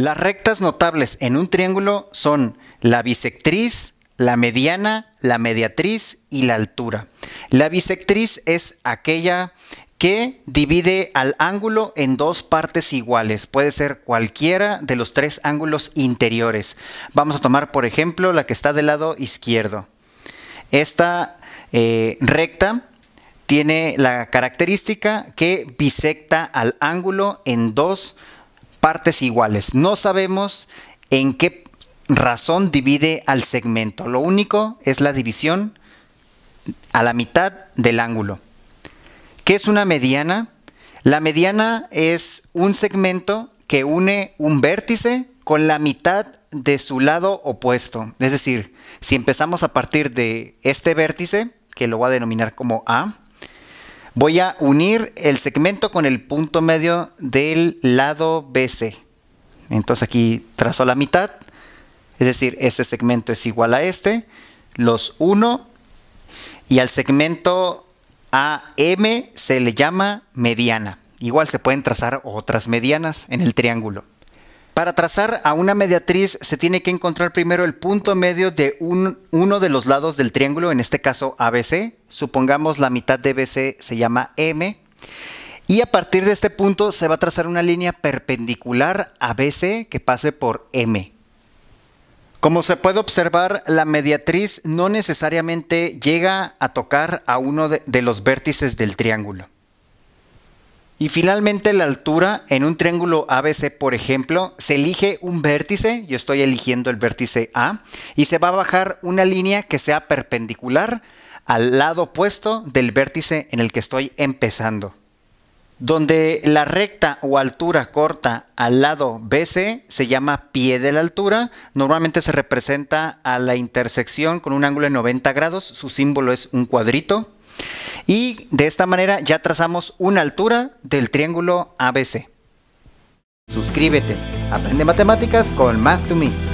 Las rectas notables en un triángulo son la bisectriz, la mediana, la mediatriz y la altura. La bisectriz es aquella que divide al ángulo en dos partes iguales. Puede ser cualquiera de los tres ángulos interiores. Vamos a tomar, por ejemplo, la que está del lado izquierdo. Esta eh, recta tiene la característica que bisecta al ángulo en dos partes partes iguales. No sabemos en qué razón divide al segmento. Lo único es la división a la mitad del ángulo. ¿Qué es una mediana? La mediana es un segmento que une un vértice con la mitad de su lado opuesto. Es decir, si empezamos a partir de este vértice, que lo voy a denominar como A, Voy a unir el segmento con el punto medio del lado BC. Entonces aquí trazo la mitad, es decir, este segmento es igual a este, los 1 y al segmento AM se le llama mediana. Igual se pueden trazar otras medianas en el triángulo. Para trazar a una mediatriz se tiene que encontrar primero el punto medio de uno de los lados del triángulo, en este caso ABC. Supongamos la mitad de BC se llama M. Y a partir de este punto se va a trazar una línea perpendicular a BC que pase por M. Como se puede observar, la mediatriz no necesariamente llega a tocar a uno de los vértices del triángulo. Y finalmente la altura en un triángulo ABC, por ejemplo, se elige un vértice, yo estoy eligiendo el vértice A, y se va a bajar una línea que sea perpendicular al lado opuesto del vértice en el que estoy empezando. Donde la recta o altura corta al lado BC se llama pie de la altura. Normalmente se representa a la intersección con un ángulo de 90 grados. Su símbolo es un cuadrito. Y de esta manera ya trazamos una altura del triángulo ABC. Suscríbete, aprende matemáticas con Math 2 Me.